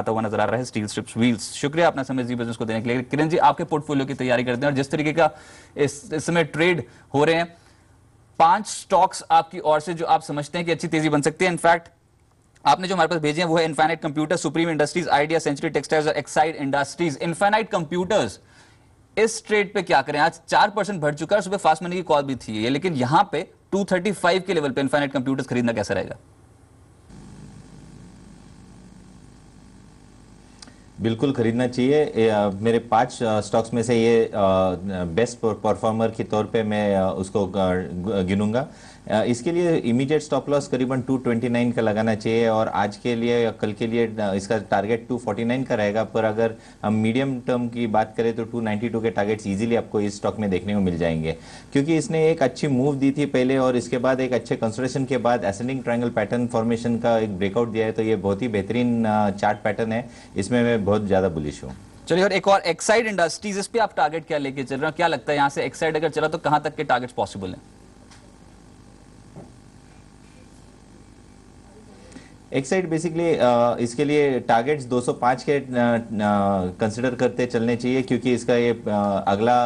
आता हुआ नजर आ रहा है स्टील स्ट्रिप्स व्हील्स शुक्रिया अपना समय जी बिजनेस को देने के लिए किरण जी आपके पोर्टफोलियो की तैयारी करते हैं और जिस तरीके का इस समय ट्रेड हो रहे हैं पांच स्टॉक्स आपकी ओर से जो आप समझते हैं कि अच्छी तेजी बन सकती है इनफैक्ट आपने जो हमारे पास भेजे हैं वो है इन्फाइनाइट कंप्यूटर सुप्रीम इंडस्ट्रीज आइडिया सेंचुरी टेक्सटाइल्स और एक्साइड इंडस्ट्रीज इन्फाइनाइट कंप्यूटर्स इस ट्रेड पे क्या करें आज चार परसेंट बढ़ चुका है सुबह फास्ट मनी की कॉल भी थी लेकिन यहां पे 235 के लेवल पे इन्फाइनाइट कंप्यूटर्स खरीदना कैसा रहेगा बिल्कुल खरीदना चाहिए मेरे पांच स्टॉक्स में से ये बेस्ट परफॉर्मर के तौर पे मैं उसको गिनूंगा इसके लिए इमीडिएट स्टॉप लॉस करीबन 229 का लगाना चाहिए और आज के लिए या कल के लिए इसका टारगेट 249 का रहेगा पर अगर हम मीडियम टर्म की बात करें तो 292 के टारगेट्स इजीली आपको इस स्टॉक में देखने को मिल जाएंगे क्योंकि इसने एक अच्छी मूव दी थी पहले और इसके बाद एक अच्छे कंसल्टेशन के बाद एसेंडिंग ट्राइंगल पैटर्न फॉर्मेशन का एक ब्रेकआउट दिया है तो ये बहुत ही बेहतरीन चार्ट पैटर्न है इसमें मैं बहुत ज़्यादा बुलिश हूँ चलिए और एक और एक्साइड इंडस्ट्रीज इस पे आप टारगेट क्या लेके चल रहे हो क्या लगता है यहाँ से एक्साइड अगर चला तो कहाँ तक के टारगेट्स पॉसिबल हैं एक साइड बेसिकली uh, इसके लिए टारगेट्स 205 के कंसिडर uh, uh, करते चलने चाहिए क्योंकि इसका ये अगला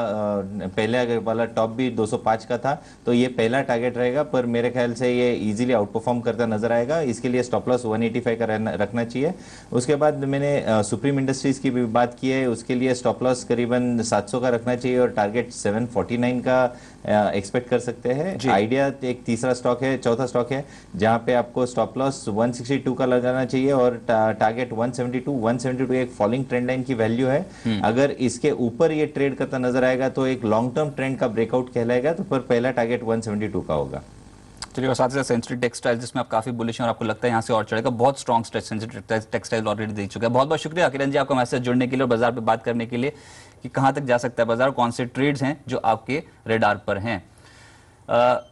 पहले वाला टॉप भी 205 का था तो ये पहला टारगेट रहेगा पर मेरे ख्याल से ये इजीली आउट परफॉर्म करता नजर आएगा इसके लिए स्टॉप लॉस 185 का रखना चाहिए उसके बाद मैंने सुप्रीम इंडस्ट्रीज की भी बात की है उसके लिए स्टॉप लॉस करीबन सात का रखना चाहिए और टारगेट सेवन का एक्सपेक्ट कर सकते हैं आइडिया एक तीसरा स्टॉक है चौथा स्टॉक है जहाँ पे आपको स्टॉप लॉस 160 172 का लगाना चाहिए और टारगेट 172 172 एक फॉलिंग ट्रेंड लाइन की वैल्यू है हम्म। अगर इसके ऊपर ये ट्रेड करता नजर आएगा तो एक लॉन्ग टर्म ट्रेंड का ब्रेकआउट कहलाएगा तो पर पहला टारगेट 172 का होगा चलिए और साथ ही साथ सेंसिटिव टेक्सटाइल जिसमें आप काफी बुलिश हैं और आपको लगता है यहाँ से और चढ़ेगा बहुत स्ट्रॉन्ग सेंसिटिव टेक्सटाइल ऑलरेडी दे चुका है बहुत बहुत शुक्रिया किरण जी आपका मैसेज जुड़ने के लिए और बाजार पर बात करने के लिए कि कहाँ तक जा सकता है बाजार कौन से ट्रेड्स हैं जो आपके रेडार पर हैं